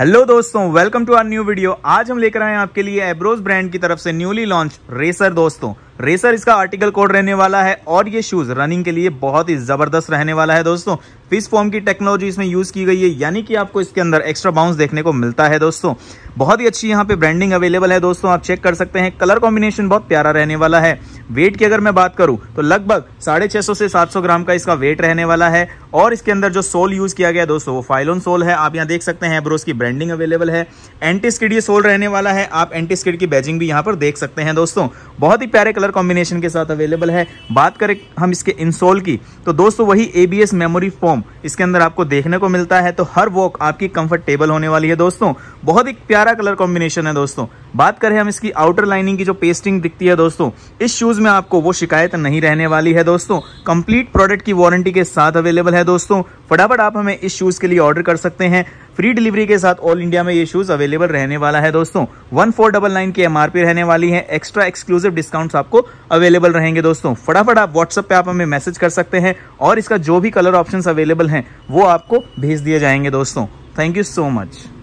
hello दोस्तों welcome to our new video आज हम लेकर आए हैं आपके लिए एब्रोज ब्रांड की तरफ से न्यूली लॉन्च रेसर दोस्तों रेसर इसका आर्टिकल कोड रहने वाला है और ये शूज़ रनिंग के लिए बहुत ही ज़बरदस्त रहने वाला है दोस्तों फिस फॉर्म की टेक्नोलॉजी इसमें यूज़ की गई है यानी कि आपको इसके अंदर एक्स्ट्रा बाउंस देखने को मिलता है दोस्तों बहुत ही अच्छी यहाँ पे ब्रांडिंग अवेलेबल है दोस्तों आप चेक कर सकते हैं कलर कॉम्बिनेशन बहुत प्यारा रहने वाला है वेट की अगर मैं बात करूं तो लगभग साढ़े छह सौ से सात सौ ग्राम का इसका वेट रहने वाला है और इसके अंदर जो सोल यूज़ किया गया दोस्तों वो फाइलोन सोल है आप यहाँ देख सकते हैं ब्रोस की ब्रांडिंग अवेलेबल है एंटी स्किड ये सोल रहने वाला है आप एंटी स्किड की बैजिंग भी यहाँ पर देख सकते हैं दोस्तों बहुत ही प्यारे कलर कलर कॉम्बिनेशन के साथ अवेलेबल है बात करें हम इसके इंसोल की तो दोस्तों वही एबीएस मेमोरी फॉर्म इसके अंदर आपको देखने को मिलता है तो हर वॉक आपकी कंफर्टेबल होने वाली है दोस्तों बहुत ही प्यारा कलर कॉम्बिनेशन है दोस्तों बात करें हम इसकी आउटर लाइनिंग की जो पेस्टिंग दिखती है दोस्तों इस शूज में आपको वो शिकायत नहीं रहने वाली है दोस्तों कंप्लीट प्रोडक्ट की वारंटी के साथ अवेलेबल है दोस्तों फटाफट आप हमें इस शूज के लिए ऑर्डर कर सकते हैं फ्री डिलीवरी के साथ ऑल इंडिया में ये शूज अवेलेबल रहने वाला है दोस्तों वन फोर डबल नाइन की एमआरपी रहने वाली है एक्स्ट्रा एक्सक्लूसिव डिस्काउंट्स आपको अवेलेबल रहेंगे दोस्तों फटाफट आप व्हाट्सएप पे आप हमें मैसेज कर सकते हैं और इसका जो भी कलर ऑप्शन अवेलेबल हैं वो आपको भेज दिए जाएंगे दोस्तों थैंक यू सो मच